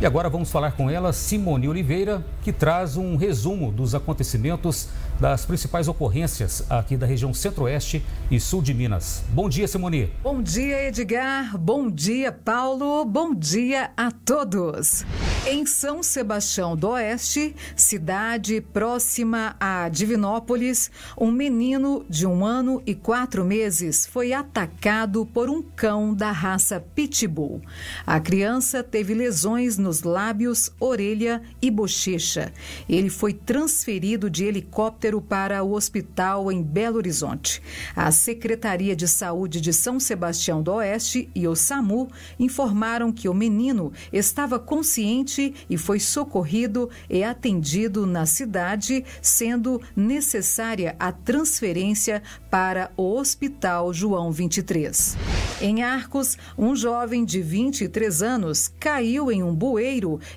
E agora vamos falar com ela, Simone Oliveira, que traz um resumo dos acontecimentos das principais ocorrências aqui da região centro-oeste e sul de Minas. Bom dia, Simone. Bom dia, Edgar. Bom dia, Paulo. Bom dia a todos. Em São Sebastião do Oeste, cidade próxima a Divinópolis, um menino de um ano e quatro meses foi atacado por um cão da raça Pitbull. A criança teve lesões no nos lábios, orelha e bochecha. Ele foi transferido de helicóptero para o hospital em Belo Horizonte. A Secretaria de Saúde de São Sebastião do Oeste e o SAMU informaram que o menino estava consciente e foi socorrido e atendido na cidade, sendo necessária a transferência para o Hospital João 23. Em Arcos, um jovem de 23 anos caiu em um buraco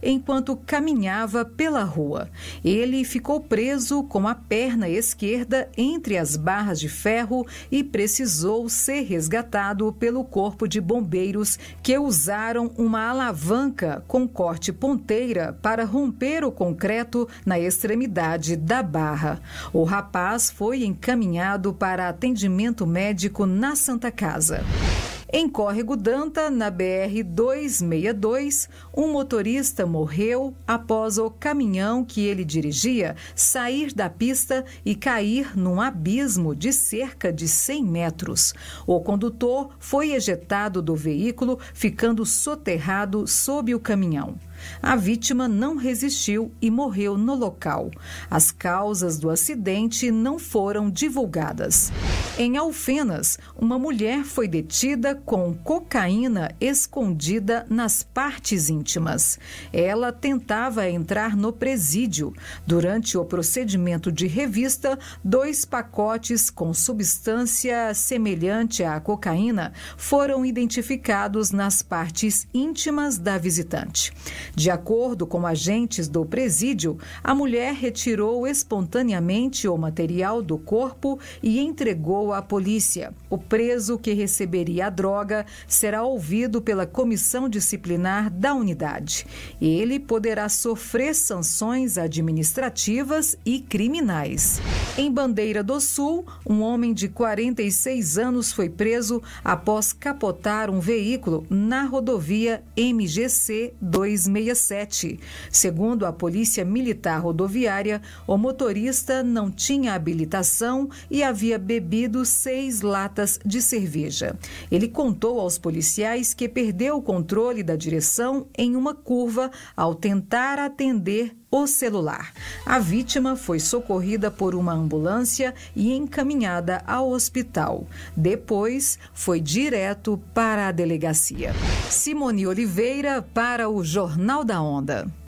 enquanto caminhava pela rua. Ele ficou preso com a perna esquerda entre as barras de ferro e precisou ser resgatado pelo corpo de bombeiros que usaram uma alavanca com corte ponteira para romper o concreto na extremidade da barra. O rapaz foi encaminhado para atendimento médico na Santa Casa. Em Córrego Danta, na BR 262, um motorista morreu após o caminhão que ele dirigia sair da pista e cair num abismo de cerca de 100 metros. O condutor foi ejetado do veículo, ficando soterrado sob o caminhão. A vítima não resistiu e morreu no local. As causas do acidente não foram divulgadas. Em Alfenas, uma mulher foi detida com cocaína escondida nas partes íntimas. Ela tentava entrar no presídio. Durante o procedimento de revista, dois pacotes com substância semelhante à cocaína foram identificados nas partes íntimas da visitante. De acordo com agentes do presídio, a mulher retirou espontaneamente o material do corpo e entregou declarou à polícia. O preso que receberia a droga será ouvido pela comissão disciplinar da unidade. Ele poderá sofrer sanções administrativas e criminais. Em Bandeira do Sul, um homem de 46 anos foi preso após capotar um veículo na rodovia MGC 267. Segundo a Polícia Militar Rodoviária, o motorista não tinha habilitação e havia bebido adquirido seis latas de cerveja. Ele contou aos policiais que perdeu o controle da direção em uma curva ao tentar atender o celular. A vítima foi socorrida por uma ambulância e encaminhada ao hospital. Depois, foi direto para a delegacia. Simone Oliveira para o Jornal da Onda.